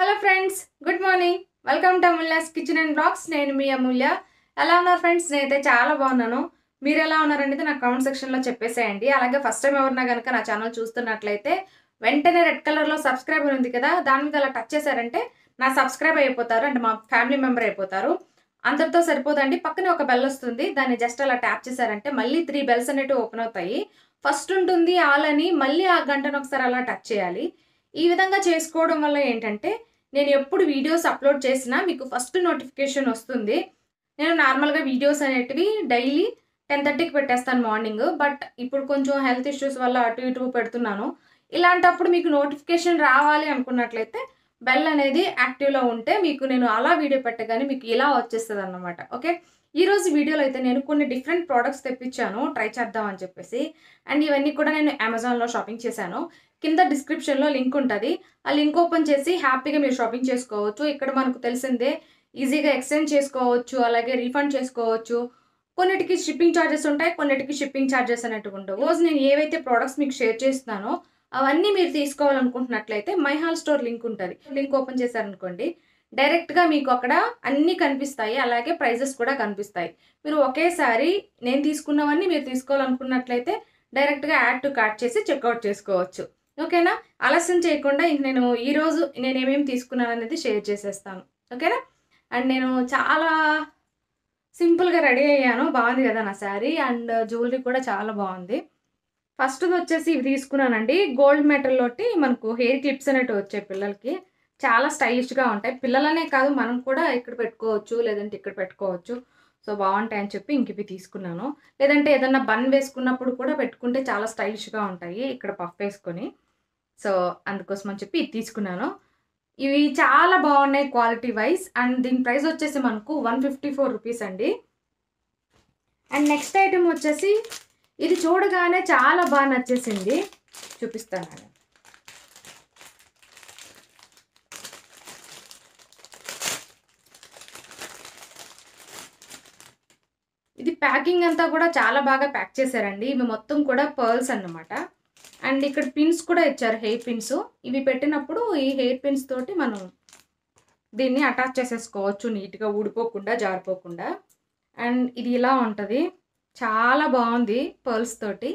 hello friends good morning welcome to Amulya's kitchen and blogs నేను మీ అమూల్య ఎలా ఉన్నారు ఫ్రెండ్స్ నేనైతే చాలా బాగున్నాను మీరు ఎలా ఉన్నారనేది నాకు కామెంట్ సెక్షన్లో చెప్పేసేయండి అలాగే ఫస్ట్ టైం ఎవరన్నా కనుక నా ఛానల్ చూస్తున్నట్లయితే వెంటనే రెడ్ కలర్లో సబ్స్క్రైబర్ ఉంది కదా దాని మీద అలా టచ్ చేశారంటే నా సబ్స్క్రైబ్ అయిపోతారు అంటే మా ఫ్యామిలీ మెంబర్ అయిపోతారు అందరితో సరిపోదండి పక్కనే ఒక బెల్ వస్తుంది దాన్ని జస్ట్ అలా ట్యాప్ చేశారంటే మళ్ళీ త్రీ బెల్స్ అనేటివి ఓపెన్ అవుతాయి ఫస్ట్ ఉంటుంది ఆల్ అని మళ్ళీ ఆ గంటను ఒకసారి అలా టచ్ చేయాలి ఈ విధంగా చేసుకోవడం వల్ల ఏంటంటే నేను ఎప్పుడు వీడియోస్ అప్లోడ్ చేసినా మీకు ఫస్ట్ నోటిఫికేషన్ వస్తుంది నేను నార్మల్గా వీడియోస్ అనేటివి డైలీ టెన్ థర్టీకి పెట్టేస్తాను మార్నింగ్ బట్ ఇప్పుడు కొంచెం హెల్త్ ఇష్యూస్ వల్ల అటు ఇటు పెడుతున్నాను ఇలాంటప్పుడు మీకు నోటిఫికేషన్ రావాలి అనుకున్నట్లయితే బెల్ అనేది యాక్టివ్లో ఉంటే మీకు నేను అలా వీడియో పెట్టగానే మీకు ఇలా వచ్చేస్తుంది అన్నమాట ఓకే ఈరోజు వీడియోలో అయితే నేను కొన్ని డిఫరెంట్ ప్రోడక్ట్స్ తెప్పించాను ట్రై చేద్దాం అని చెప్పేసి అండ్ ఇవన్నీ కూడా నేను అమెజాన్లో షాపింగ్ చేశాను కింద డిస్క్రిప్షన్లో లింక్ ఉంటుంది ఆ లింక్ ఓపెన్ చేసి హ్యాపీగా మీరు షాపింగ్ చేసుకోవచ్చు ఇక్కడ మనకు తెలిసిందే ఈజీగా ఎక్స్చేంజ్ చేసుకోవచ్చు అలాగే రీఫండ్ చేసుకోవచ్చు కొన్నిటికి షిప్పింగ్ ఛార్జెస్ ఉంటాయి కొన్నిటికి షిప్పింగ్ ఛార్జెస్ అనేట్టు ఉండవు రోజు నేను ఏవైతే ప్రోడక్ట్స్ మీకు షేర్ చేస్తున్నానో అవన్నీ మీరు తీసుకోవాలనుకుంటున్నట్లయితే మైహాల్ స్టోర్ లింక్ ఉంటుంది లింక్ ఓపెన్ చేశారనుకోండి డైరెక్ట్గా మీకు అక్కడ అన్నీ కనిపిస్తాయి అలాగే ప్రైజెస్ కూడా కనిపిస్తాయి మీరు ఒకేసారి నేను తీసుకున్నవన్నీ మీరు తీసుకోవాలనుకున్నట్లయితే డైరెక్ట్గా యాడ్ టు కార్ట్ చేసి చెక్అవుట్ చేసుకోవచ్చు ఓకేనా ఆలస్యం చేయకుండా ఇంక నేను ఈరోజు నేను ఏమేమి తీసుకున్నాను అనేది షేర్ చేసేస్తాను ఓకేనా అండ్ నేను చాలా సింపుల్గా రెడీ అయ్యాను బాగుంది కదా నా శారీ అండ్ జ్యువెలరీ కూడా చాలా బాగుంది ఫస్ట్ వచ్చేసి ఇవి తీసుకున్నానండి గోల్డ్ మెటల్లోటి మనకు హెయిర్ క్లిప్స్ అనేటివి వచ్చాయి పిల్లలకి చాలా స్టైలిష్గా ఉంటాయి పిల్లలనే కాదు మనం కూడా ఇక్కడ పెట్టుకోవచ్చు లేదంటే ఇక్కడ పెట్టుకోవచ్చు సో బాగుంటాయి అని చెప్పి ఇంక ఇవి తీసుకున్నాను లేదంటే ఏదన్నా బన్ వేసుకున్నప్పుడు కూడా పెట్టుకుంటే చాలా స్టైలిష్గా ఉంటాయి ఇక్కడ పఫ్ వేసుకొని సో అందుకోసం అని చెప్పి తీసుకున్నాను ఇవి చాలా బాగున్నాయి క్వాలిటీ వైజ్ అండ్ దీని ప్రైస్ వచ్చేసి మనకు వన్ ఫిఫ్టీ ఫోర్ రూపీస్ అండి అండ్ నెక్స్ట్ ఐటమ్ వచ్చేసి ఇది చూడగానే చాలా బాగా నచ్చేసింది చూపిస్తాను ఇది ప్యాకింగ్ అంతా కూడా చాలా బాగా ప్యాక్ చేశారండి ఇవి మొత్తం కూడా పర్ల్స్ అన్నమాట అండ్ ఇక్కడ పిన్స్ కూడా ఇచ్చారు హెయిర్ పిన్స్ ఇవి పెట్టినప్పుడు ఈ హెయిర్ పిన్స్ తోటి మనం దీన్ని అటాచ్ చేసేసుకోవచ్చు నీట్గా ఊడిపోకుండా జారిపోకుండా అండ్ ఇది ఇలా ఉంటుంది చాలా బాగుంది పర్ల్స్ తోటి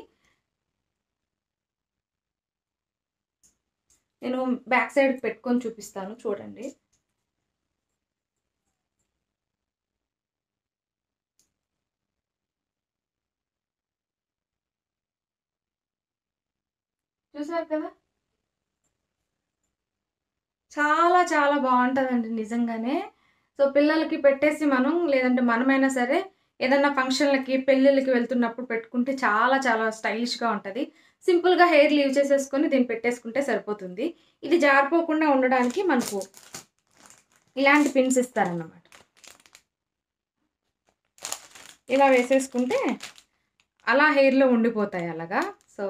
నేను బ్యాక్ సైడ్ పెట్టుకొని చూపిస్తాను చూడండి చూసారు కదా చాలా చాలా బాగుంటుందండి నిజంగానే సో పిల్లలకి పెట్టేసి మనం లేదంటే మనమైనా సరే ఏదన్నా ఫంక్షన్లకి పెళ్ళిళ్ళకి వెళ్తున్నప్పుడు పెట్టుకుంటే చాలా చాలా స్టైలిష్గా ఉంటుంది సింపుల్గా హెయిర్ లీవ్ చేసేసుకొని దీన్ని పెట్టేసుకుంటే సరిపోతుంది ఇది జారిపోకుండా ఉండడానికి మనకు ఇలాంటి పిన్స్ ఇస్తారన్నమాట ఇలా వేసేసుకుంటే అలా హెయిర్లో ఉండిపోతాయి అలాగా సో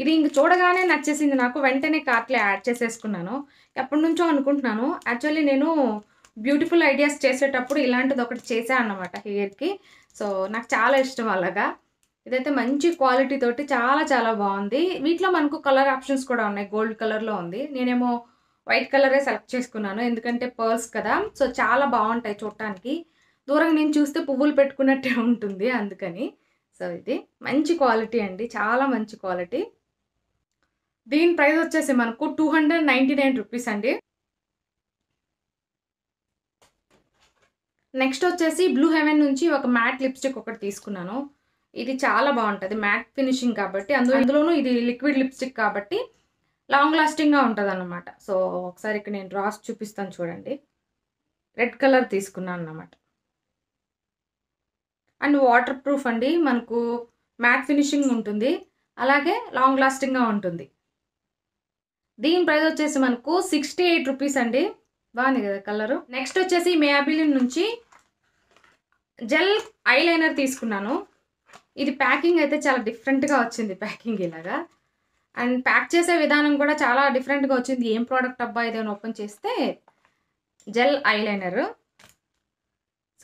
ఇది ఇంక చూడగానే నచ్చేసింది నాకు వెంటనే కార్ట్లో యాడ్ చేసేసుకున్నాను ఎప్పటి నుంచో అనుకుంటున్నాను యాక్చువల్లీ నేను బ్యూటిఫుల్ ఐడియాస్ చేసేటప్పుడు ఇలాంటిది ఒకటి చేశాను హెయిర్కి సో నాకు చాలా ఇష్టం అలాగా ఇదైతే మంచి క్వాలిటీ తోటి చాలా చాలా బాగుంది వీటిలో మనకు కలర్ ఆప్షన్స్ కూడా ఉన్నాయి గోల్డ్ కలర్లో ఉంది నేనేమో వైట్ కలరే సెలెక్ట్ చేసుకున్నాను ఎందుకంటే పర్ల్స్ కదా సో చాలా బాగుంటాయి చూడటానికి దూరంగా నేను చూస్తే పువ్వులు పెట్టుకున్నట్టే ఉంటుంది అందుకని సో ఇది మంచి క్వాలిటీ అండి చాలా మంచి క్వాలిటీ దీని ప్రైస్ వచ్చేసి మనకు two hundred ninety nine rupees అండి నెక్స్ట్ వచ్చేసి బ్లూ హెవెన్ నుంచి ఒక మ్యాట్ లిప్స్టిక్ ఒకటి తీసుకున్నాను ఇది చాలా బాగుంటుంది మ్యాట్ ఫినిషింగ్ కాబట్టి అందులో అందులోనూ ఇది లిక్విడ్ లిప్స్టిక్ కాబట్టి లాంగ్ లాస్టింగ్గా ఉంటుంది అనమాట సో ఒకసారి ఇక్కడ నేను రాస్ చూపిస్తాను చూడండి రెడ్ కలర్ తీసుకున్నాను అనమాట అండ్ వాటర్ ప్రూఫ్ అండి మనకు మ్యాట్ ఫినిషింగ్ ఉంటుంది అలాగే లాంగ్ లాస్టింగ్గా ఉంటుంది దీని ప్రైస్ వచ్చేసి మనకు సిక్స్టీ ఎయిట్ రూపీస్ అండి బాగుంది కదా కలరు నెక్స్ట్ వచ్చేసి మేబిలిన్ నుంచి జెల్ ఐలైనర్ తీసుకున్నాను ఇది ప్యాకింగ్ అయితే చాలా డిఫరెంట్గా వచ్చింది ప్యాకింగ్ ఇలాగా అండ్ ప్యాక్ చేసే విధానం కూడా చాలా డిఫరెంట్గా వచ్చింది ఏం ప్రోడక్ట్ అబ్బా ఏదైనా ఓపెన్ చేస్తే జెల్ ఐలైనర్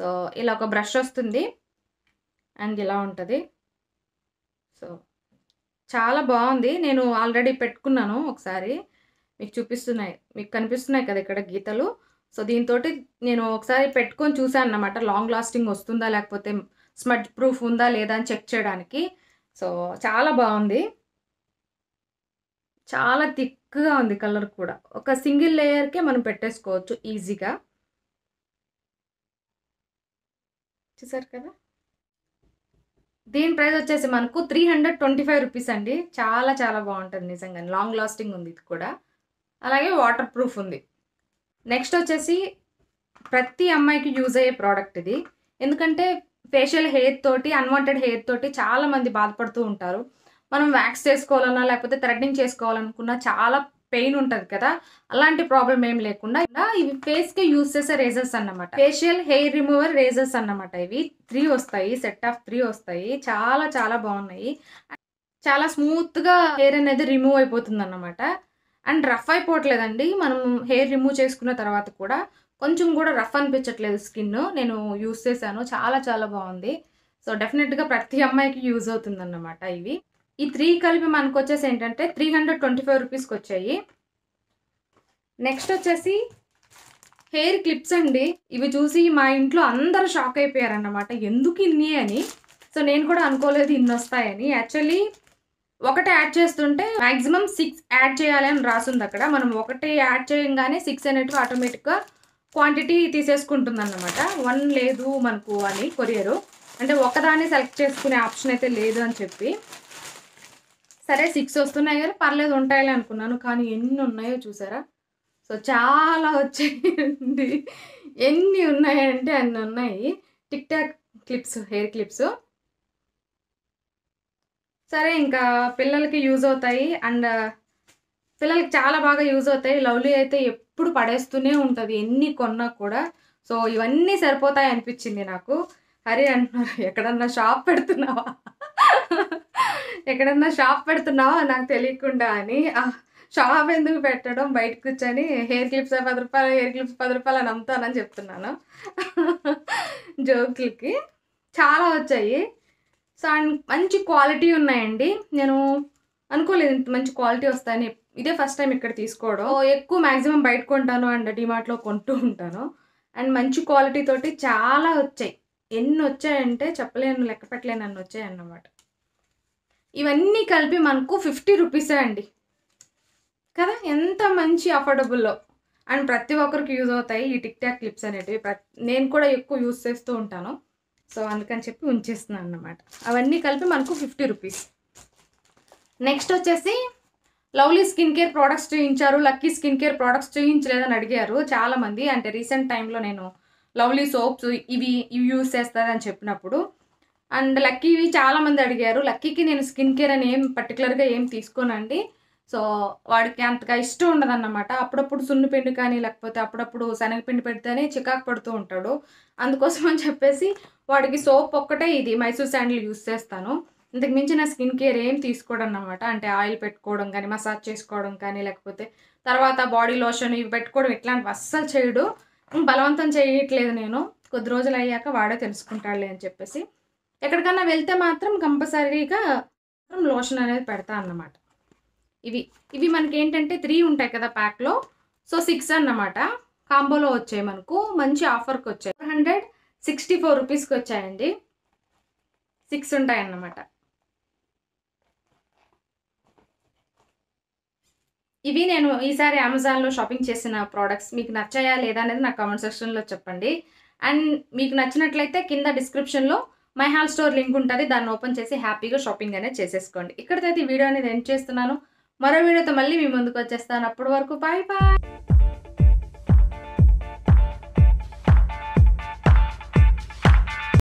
సో ఇలా ఒక బ్రష్ వస్తుంది అండ్ ఇలా ఉంటుంది సో చాలా బాగుంది నేను ఆల్రెడీ పెట్టుకున్నాను ఒకసారి మీకు చూపిస్తున్నాయి మీకు కనిపిస్తున్నాయి కదా ఇక్కడ గీతలు సో దీంతో నేను ఒకసారి పెట్టుకొని చూశాను అనమాట లాంగ్ లాస్టింగ్ వస్తుందా లేకపోతే స్మడ్ ప్రూఫ్ ఉందా లేదా అని చెక్ చేయడానికి సో చాలా బాగుంది చాలా థిక్గా ఉంది కలర్ కూడా ఒక సింగిల్ లేయర్కే మనం పెట్టేసుకోవచ్చు ఈజీగా చూసారు కదా దీని ప్రైస్ వచ్చేసి మనకు three hundred twenty five rupees అండి చాలా చాలా బాగుంటుంది నిజంగా లాంగ్ లాస్టింగ్ ఉంది ఇది కూడా అలాగే వాటర్ ప్రూఫ్ ఉంది నెక్స్ట్ వచ్చేసి ప్రతి అమ్మాయికి యూజ్ అయ్యే ప్రోడక్ట్ ఇది ఎందుకంటే ఫేషియల్ హెయిర్ తోటి అన్వాంటెడ్ హెయిర్ తోటి చాలా మంది బాధపడుతూ ఉంటారు మనం వ్యాక్స్ చేసుకోవాలన్నా లేకపోతే థ్రెడ్డింగ్ చేసుకోవాలనుకున్నా చాలా పెయిన్ ఉంటుంది కదా అలాంటి ప్రాబ్లం ఏం లేకుండా ఇలా ఇవి ఫేస్ కి యూజ్ చేసే రేజర్స్ అన్నమాట ఫేషియల్ హెయిర్ రిమూవర్ రేజర్స్ అన్నమాట ఇవి త్రీ వస్తాయి సెట్ ఆఫ్ త్రీ వస్తాయి చాలా చాలా బాగున్నాయి చాలా స్మూత్గా హెయిర్ అనేది రిమూవ్ అయిపోతుంది అన్నమాట అండ్ రఫ్ అయిపోవట్లేదండి మనం హెయిర్ రిమూవ్ చేసుకున్న తర్వాత కూడా కొంచెం కూడా రఫ్ అనిపించట్లేదు స్కిన్ నేను యూజ్ చేశాను చాలా చాలా బాగుంది సో డెఫినెట్గా ప్రతి అమ్మాయికి యూజ్ అవుతుంది అనమాట ఇవి ఈ త్రీ కలిపి మనకు వచ్చేసి ఏంటంటే త్రీ హండ్రెడ్ ట్వంటీ ఫైవ్ రూపీస్కి వచ్చాయి నెక్స్ట్ వచ్చేసి హెయిర్ క్లిప్స్ అండి ఇవి చూసి మా ఇంట్లో అందరూ షాక్ అయిపోయారనమాట ఎందుకు ఇన్ని అని సో నేను కూడా అనుకోలేదు ఇన్ని వస్తాయని యాక్చువల్లీ ఒకటి యాడ్ చేస్తుంటే మ్యాక్సిమం సిక్స్ యాడ్ చేయాలి అని రాసింది అక్కడ మనం ఒకటి యాడ్ చేయంగానే సిక్స్ అనేటివి ఆటోమేటిక్గా క్వాంటిటీ తీసేసుకుంటుంది అన్నమాట వన్ లేదు మనకు అని కొరియరు అంటే ఒకదాన్ని సెలెక్ట్ చేసుకునే ఆప్షన్ అయితే లేదు అని చెప్పి సరే సిక్స్ వస్తున్నాయి కానీ పర్లేదు ఉంటాయిలే అనుకున్నాను కానీ ఎన్ని ఉన్నాయో చూసారా సో చాలా వచ్చాయండి ఎన్ని ఉన్నాయంటే అన్ని ఉన్నాయి tic tac clips hair clips సరే ఇంకా పిల్లలకి యూజ్ అవుతాయి అండ్ పిల్లలకి చాలా బాగా యూజ్ అవుతాయి లవ్లీ అయితే ఎప్పుడు పడేస్తూనే ఉంటుంది ఎన్ని కొన్నా కూడా సో ఇవన్నీ సరిపోతాయి అనిపించింది నాకు హరి అంటున్నారు ఎక్కడన్నా షాప్ పెడుతున్నావా ఎక్కడన్నా షాప్ పెడుతున్నావా నాకు తెలియకుండా అని షాప్ ఎందుకు పెట్టడం బయట కూర్చొని హెయిర్ క్లిప్స్ పది రూపాయలు హెయిర్ క్లిప్స్ పది రూపాయలు అని అమ్ముతానని చెప్తున్నాను జోకులకి చాలా వచ్చాయి సో అండ్ మంచి క్వాలిటీ ఉన్నాయండి నేను అనుకోలేదు ఇంత మంచి క్వాలిటీ వస్తాయని ఇదే ఫస్ట్ టైం ఇక్కడ తీసుకోవడం ఎక్కువ మ్యాక్సిమం బయట కొంటాను అండ్ డిమార్ట్లో కొంటూ ఉంటాను అండ్ మంచి క్వాలిటీ తోటి చాలా వచ్చాయి ఎన్ని వచ్చాయంటే చెప్పలేను లెక్క పెట్టలేను అన్ని వచ్చాయి అన్నమాట ఇవన్నీ కలిపి మనకు ఫిఫ్టీ రూపీసే అండి కదా ఎంత మంచి అఫోర్డబుల్లో అండ్ ప్రతి ఒక్కరికి యూజ్ అవుతాయి ఈ టిక్ టాక్ క్లిప్స్ అనేటివి నేను కూడా ఎక్కువ యూజ్ చేస్తూ ఉంటాను సో అందుకని చెప్పి ఉంచేస్తున్నాను అనమాట అవన్నీ కలిపి మనకు ఫిఫ్టీ రూపీస్ నెక్స్ట్ వచ్చేసి లవ్లీ స్కిన్ కేర్ ప్రోడక్ట్స్ చూపించారు లక్కీ స్కిన్ కేర్ ప్రోడక్ట్స్ చూపించలేదని అడిగారు చాలామంది అంటే రీసెంట్ టైంలో నేను లవ్లీ సోప్స్ ఇవి ఇవి యూజ్ చేస్తారని చెప్పినప్పుడు అండ్ లక్కీవి చాలామంది అడిగారు లక్కీకి నేను స్కిన్ కేర్ అని ఏం పర్టికులర్గా ఏం తీసుకోనండి సో వాడికి అంతగా ఇష్టం ఉండదన్నమాట అప్పుడప్పుడు సున్ను పిండి కానీ లేకపోతే అప్పుడప్పుడు శనగపిండి పెడితేనే చికాకు పడుతూ ఉంటాడు అందుకోసం అని చెప్పేసి వాడికి సోప్ ఒక్కటే ఇది మైసూర్ శాండిల్ యూస్ చేస్తాను మించి నా స్కిన్ కేర్ ఏం తీసుకోవడం అనమాట అంటే ఆయిల్ పెట్టుకోవడం కానీ మసాజ్ చేసుకోవడం కానీ లేకపోతే తర్వాత బాడీ లోషన్ ఇవి పెట్టుకోవడం ఇట్లాంటివి అస్సలు చేయడు బలవంతం చేయట్లేదు నేను కొద్ది రోజులు అయ్యాక వాడే తెలుసుకుంటాడులే అని చెప్పేసి ఎక్కడికన్నా వెళ్తే మాత్రం కంపల్సరీగా లోషన్ అనేది పెడతా అన్నమాట ఇవి ఇవి మనకి ఏంటంటే త్రీ ఉంటాయి కదా ప్యాక్లో సో సిక్స్ అన్నమాట కాంబోలో వచ్చాయి మనకు మంచి ఆఫర్కి వచ్చాయి హండ్రెడ్ సిక్స్టీ ఫోర్ రూపీస్కి వచ్చాయండి సిక్స్ ఉంటాయి అన్నమాట ఇవి నేను ఈసారి అమెజాన్లో షాపింగ్ చేసిన ప్రోడక్ట్స్ మీకు నచ్చాయా లేదా అనేది నా కామెంట్ సెక్షన్లో చెప్పండి అండ్ మీకు నచ్చినట్లయితే కింద డిస్క్రిప్షన్లో మై హాల్ స్టోర్ లింక్ ఉంటుంది దాన్ని ఓపెన్ చేసి హ్యాపీగా షాపింగ్ అనేది చేసేసుకోండి ఇక్కడైతే ఈ వీడియో అనేది ఎండ్ చేస్తున్నాను మరో వీడియోతో మళ్ళీ మీ ముందుకు వచ్చేస్తాను అప్పటి వరకు బాయ్ బాయ్